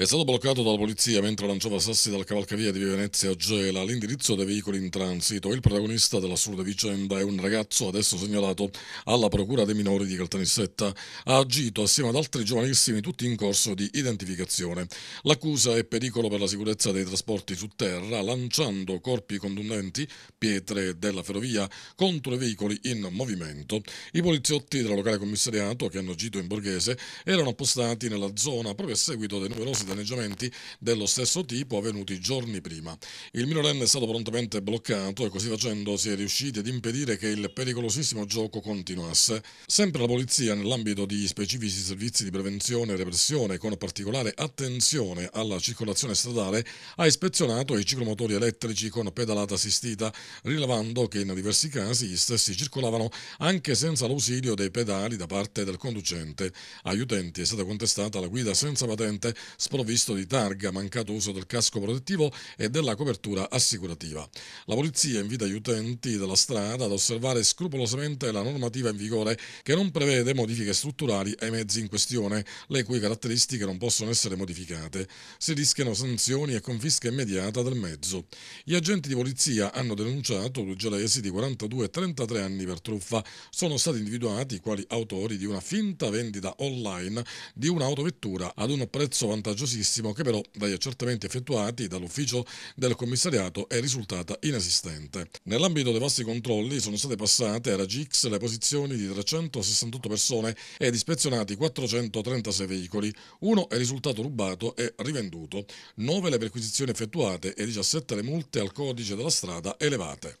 È stato bloccato dalla polizia mentre lanciava sassi dal cavalcavia di Venezia a Gela all'indirizzo dei veicoli in transito. Il protagonista dell'assurda vicenda è un ragazzo adesso segnalato alla procura dei minori di Caltanissetta. Ha agito assieme ad altri giovanissimi tutti in corso di identificazione. L'accusa è pericolo per la sicurezza dei trasporti su terra lanciando corpi contundenti, pietre della ferrovia contro i veicoli in movimento. I poliziotti del locale commissariato che hanno agito in borghese erano appostati nella zona proprio a seguito dei numerosi danneggiamenti dello stesso tipo avvenuti giorni prima. Il minorenne è stato prontamente bloccato e così facendo si è riusciti ad impedire che il pericolosissimo gioco continuasse. Sempre la polizia, nell'ambito di specifici servizi di prevenzione e repressione, con particolare attenzione alla circolazione stradale, ha ispezionato i ciclomotori elettrici con pedalata assistita, rilevando che in diversi casi gli stessi circolavano anche senza l'ausilio dei pedali da parte del conducente. Agli utenti è stata contestata la guida senza patente, spro- provvisto di targa, mancato uso del casco protettivo e della copertura assicurativa. La polizia invita gli utenti della strada ad osservare scrupolosamente la normativa in vigore che non prevede modifiche strutturali ai mezzi in questione, le cui caratteristiche non possono essere modificate. Si rischiano sanzioni e confisca immediata del mezzo. Gli agenti di polizia hanno denunciato due gelesi di 42 e 33 anni per truffa. Sono stati individuati quali autori di una finta vendita online di un'autovettura ad un prezzo vantaggioso valigiosissimo che però dagli accertamenti effettuati dall'ufficio del commissariato è risultata inesistente. Nell'ambito dei vostri controlli sono state passate a Ragix le posizioni di 368 persone ed ispezionati 436 veicoli, uno è risultato rubato e rivenduto, 9 le perquisizioni effettuate e 17 le multe al codice della strada elevate.